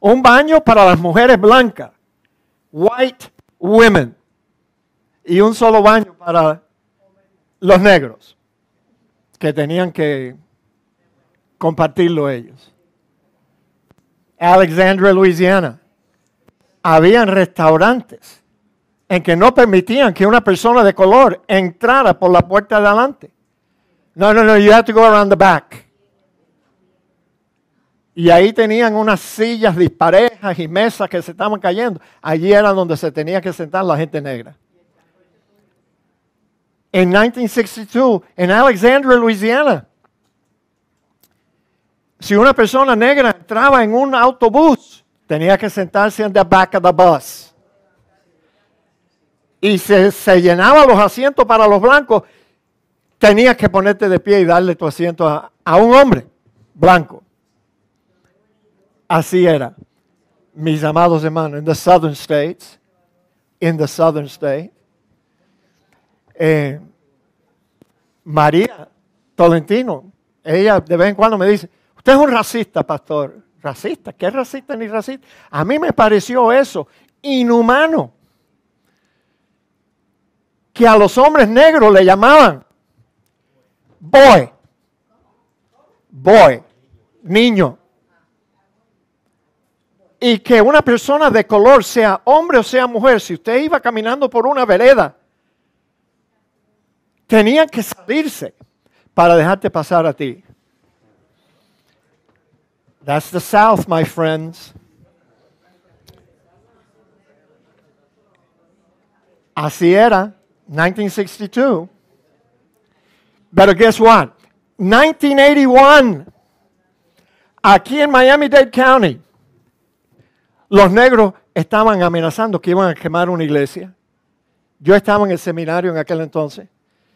Un baño para las mujeres blancas, white women. Y un solo baño para los negros, que tenían que compartirlo ellos. Alexandria, Louisiana habían restaurantes en que no permitían que una persona de color entrara por la puerta de adelante. No, no, no, you have to go around the back. Y ahí tenían unas sillas disparejas y mesas que se estaban cayendo. Allí era donde se tenía que sentar la gente negra. En 1962, en Alexandria, Louisiana, si una persona negra entraba en un autobús, Tenía que sentarse en the back of the bus. Y se, llenaban los asientos para los blancos. Tenías que ponerte de pie y darle tu asiento a, un hombre blanco. Así era. Mis amados hermanos, en the southern states, in the southern state, eh, María Tolentino, ella de vez en cuando me dice, usted es un racista, pastor. Racista, ¿qué racista ni racista? A mí me pareció eso inhumano. Que a los hombres negros le llamaban boy, boy, niño. Y que una persona de color, sea hombre o sea mujer, si usted iba caminando por una vereda, tenía que salirse para dejarte pasar a ti. That's the South, my friends. Así era, 1962. Pero guess what? 1981, aquí en Miami-Dade County, los negros estaban amenazando que iban a quemar una iglesia. Yo estaba en el seminario en aquel entonces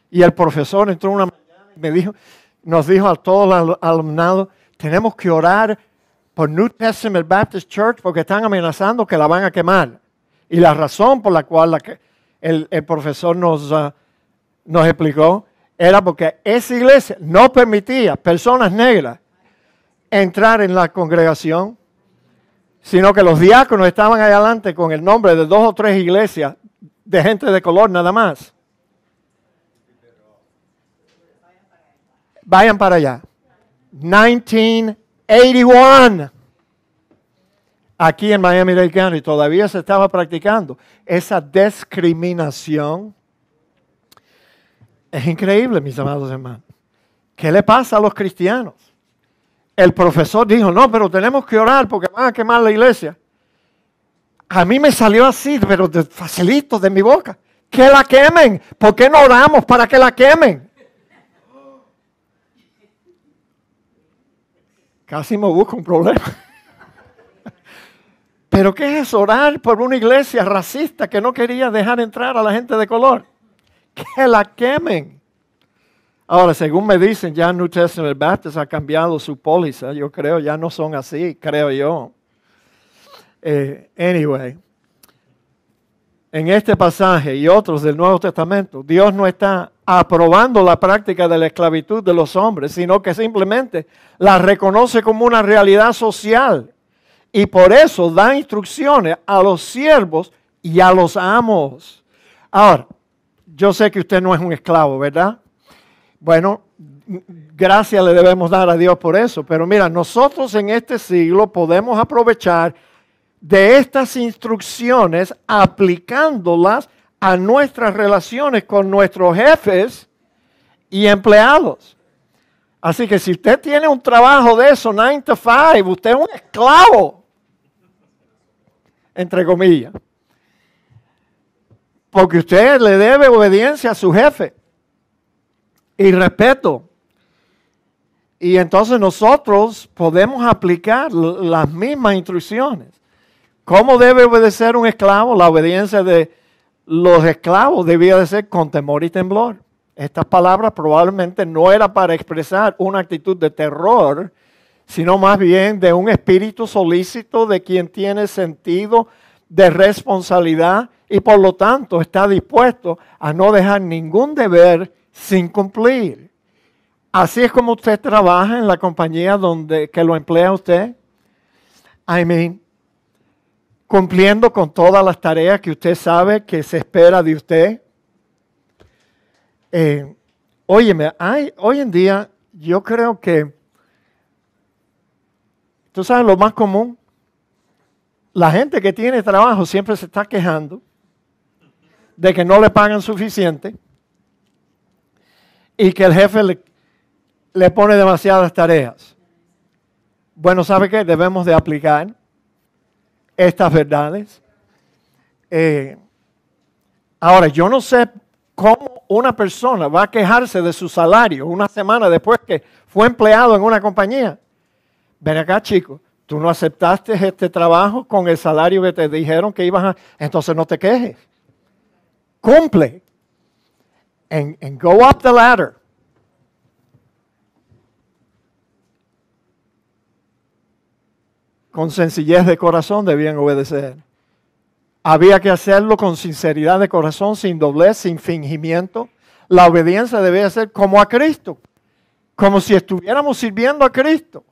y el profesor entró una mañana y me dijo, nos dijo a todos los alumnados, tenemos que orar por New Testament Baptist Church porque están amenazando que la van a quemar. Y la razón por la cual el, profesor nos, ah, nos explicó era porque esa iglesia no permitía personas negras entrar en la congregación, sino que los diáconos estaban allá adelante con el nombre de dos o tres iglesias de gente de color nada más. Vayan para allá. 1981. Aquí en Miami-Dade County todavía se estaba practicando esa discriminación. Es increíble, mis amados hermanos. ¿Qué le pasa a los cristianos? El profesor dijo, no, pero tenemos que orar porque van a quemar la iglesia. A mí me salió así, pero de facilito de mi boca. Que la quemen. ¿Por qué no oramos para que la quemen? Casi me busco un problema. Pero ¿qué es orar por una iglesia racista que no quería dejar entrar a la gente de color? Que la quemen. Ahora, según me dicen, ya New Testament Baptist ha cambiado su póliza. Yo creo, ya no son así, creo yo. Eh, anyway, en este pasaje y otros del Nuevo Testamento, Dios no está aprobando la práctica de la esclavitud de los hombres, sino que simplemente la reconoce como una realidad social. Y por eso da instrucciones a los siervos y a los amos. Ahora, yo sé que usted no es un esclavo, ¿verdad? Bueno, gracias le debemos dar a Dios por eso, pero mira, nosotros en este siglo podemos aprovechar de estas instrucciones aplicándolas a nuestras relaciones con nuestros jefes y empleados. Así que si usted tiene un trabajo de eso, 9 to 5, usted es un esclavo, entre comillas. Porque usted le debe obediencia a su jefe y respeto. Y entonces nosotros podemos aplicar las mismas instrucciones. ¿Cómo debe obedecer un esclavo? La obediencia de los esclavos debía de ser con temor y temblor. Estas palabras probablemente no era para expresar una actitud de terror, sino más bien de un espíritu solícito de quien tiene sentido de responsabilidad y por lo tanto está dispuesto a no dejar ningún deber sin cumplir. Así es como usted trabaja en la compañía donde que lo emplea usted. I mean, cumpliendo con todas las tareas que usted sabe que se espera de usted. Eh, óyeme, hoy en día yo creo que, tú sabes lo más común, la gente que tiene trabajo siempre se está quejando de que no le pagan suficiente y que el jefe le, le pone demasiadas tareas. Bueno, ¿sabe qué? Debemos de aplicar estas verdades. Eh, ahora, yo no sé cómo una persona va a quejarse de su salario una semana después que fue empleado en una compañía. Ven acá, chicos, tú no aceptaste este trabajo con el salario que te dijeron que ibas a... Entonces no te quejes. Cumple. en and go up the ladder. con sencillez de corazón debían obedecer. Había que hacerlo con sinceridad de corazón, sin doblez, sin fingimiento. La obediencia debía ser como a Cristo, como si estuviéramos sirviendo a Cristo.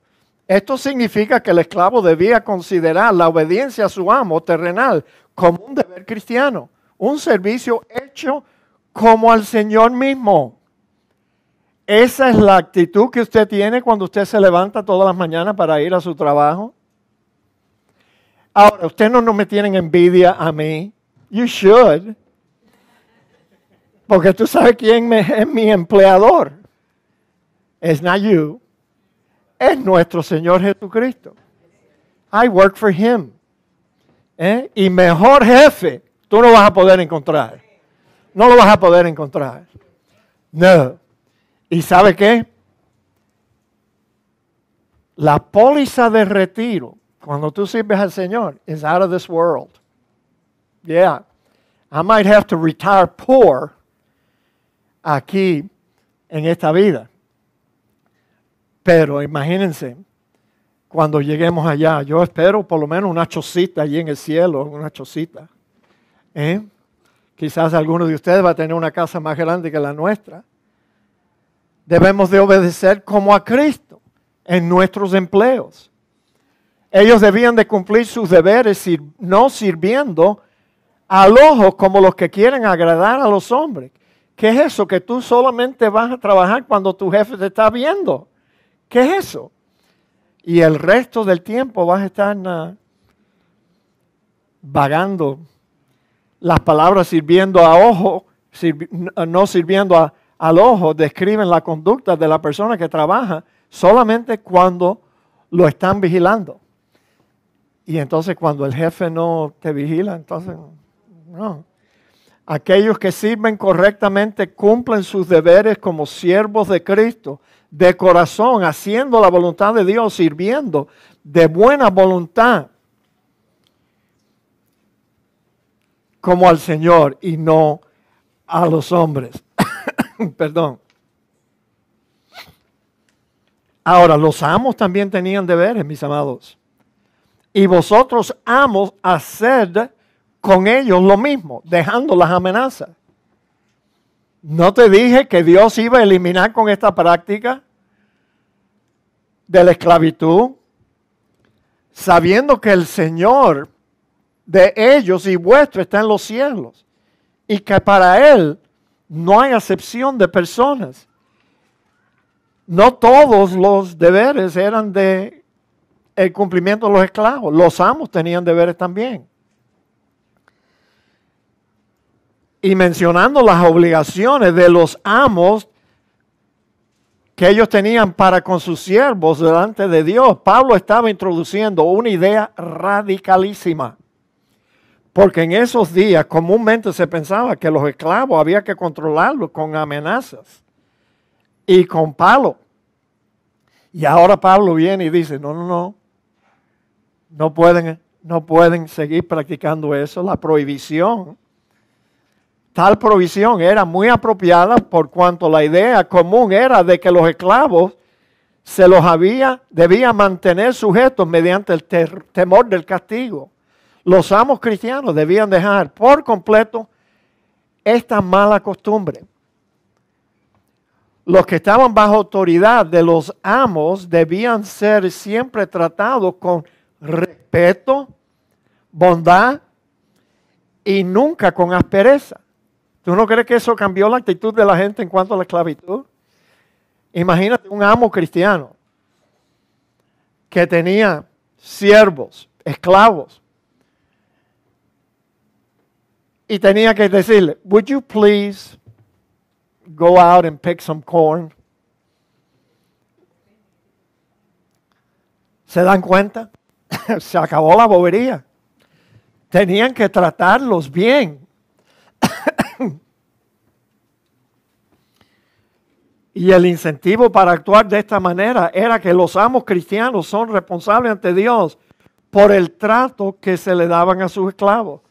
Esto significa que el esclavo debía considerar la obediencia a su amo terrenal como un deber cristiano, un servicio hecho como al Señor mismo. Esa es la actitud que usted tiene cuando usted se levanta todas las mañanas para ir a su trabajo Ahora, ustedes no, me tienen envidia a mí. You should. Porque tú sabes quién es mi empleador. Es not you. Es nuestro Señor Jesucristo. I work for him. ¿Eh? Y mejor jefe tú no vas a poder encontrar. No lo vas a poder encontrar. No. ¿Y sabe qué? La póliza de retiro cuando tú sirves al Señor, es out of this world. Yeah. I might have to retire poor aquí en esta vida. Pero imagínense, cuando lleguemos allá, yo espero por lo menos una chocita allí en el cielo, una chocita. ¿Eh? Quizás alguno de ustedes va a tener una casa más grande que la nuestra. Debemos de obedecer como a Cristo en nuestros empleos. Ellos debían de cumplir sus deberes y no sirviendo al ojo como los que quieren agradar a los hombres. ¿Qué es eso? Que tú solamente vas a trabajar cuando tu jefe te está viendo. ¿Qué es eso? Y el resto del tiempo vas a estar vagando las palabras sirviendo a ojo, no sirviendo al ojo, describen la conducta de la persona que trabaja solamente cuando lo están vigilando. Y entonces cuando el jefe no te vigila, entonces no. Aquellos que sirven correctamente cumplen sus deberes como siervos de Cristo, de corazón, haciendo la voluntad de Dios, sirviendo de buena voluntad como al Señor y no a los hombres. *coughs* Perdón. Ahora, los amos también tenían deberes, mis amados. Y vosotros amos hacer con ellos lo mismo, dejando las amenazas. ¿No te dije que Dios iba a eliminar con esta práctica de la esclavitud? Sabiendo que el Señor de ellos y vuestro está en los cielos y que para Él no hay acepción de personas. No todos los deberes eran de el cumplimiento de los esclavos. Los amos tenían deberes también. Y mencionando las obligaciones de los amos que ellos tenían para con sus siervos delante de Dios, Pablo estaba introduciendo una idea radicalísima. Porque en esos días comúnmente se pensaba que los esclavos había que controlarlos con amenazas y con palo. Y ahora Pablo viene y dice, no, no, no, no pueden, no pueden seguir practicando eso. La prohibición, tal prohibición era muy apropiada por cuanto la idea común era de que los esclavos se los había, debía mantener sujetos mediante el temor del castigo. Los amos cristianos debían dejar por completo esta mala costumbre. Los que estaban bajo autoridad de los amos debían ser siempre tratados con respeto, bondad y nunca con aspereza. ¿Tú no crees que eso cambió la actitud de la gente en cuanto a la esclavitud? Imagínate un amo cristiano que tenía siervos, esclavos, y tenía que decirle, would you please go out and pick some corn? ¿Se dan cuenta? *laughs* se acabó la bobería. Tenían que tratarlos bien. *coughs* y el incentivo para actuar de esta manera era que los amos cristianos son responsables ante Dios por el trato que se le daban a sus esclavos.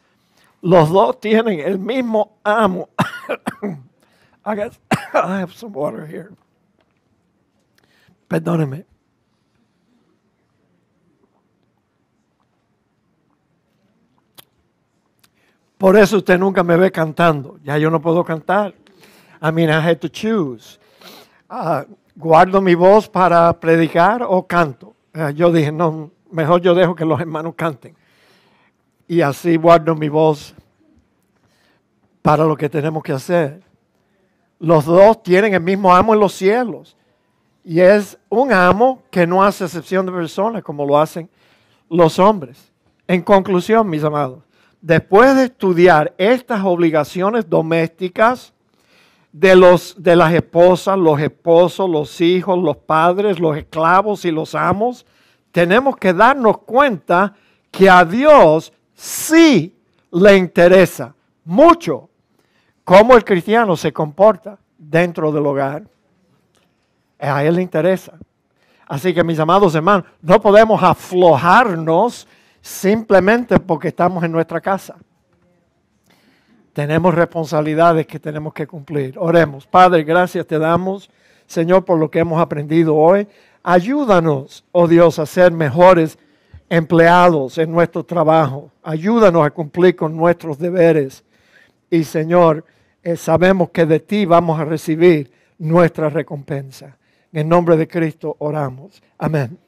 Los dos tienen el mismo amo. *coughs* I guess *coughs* I have some Perdóneme. Por eso usted nunca me ve cantando. Ya yo no puedo cantar. I mean, I to choose. Ah, ¿Guardo mi voz para predicar o canto? Ah, yo dije, no, mejor yo dejo que los hermanos canten. Y así guardo mi voz para lo que tenemos que hacer. Los dos tienen el mismo amo en los cielos. Y es un amo que no hace excepción de personas como lo hacen los hombres. En conclusión, mis amados, después de estudiar estas obligaciones domésticas de, los, de las esposas, los esposos, los hijos, los padres, los esclavos y los amos, tenemos que darnos cuenta que a Dios sí le interesa mucho cómo el cristiano se comporta dentro del hogar. A Él le interesa. Así que mis amados hermanos, no podemos aflojarnos simplemente porque estamos en nuestra casa. Tenemos responsabilidades que tenemos que cumplir. Oremos. Padre, gracias te damos, Señor, por lo que hemos aprendido hoy. Ayúdanos, oh Dios, a ser mejores empleados en nuestro trabajo. Ayúdanos a cumplir con nuestros deberes. Y Señor, eh, sabemos que de ti vamos a recibir nuestra recompensa. En nombre de Cristo oramos. Amén.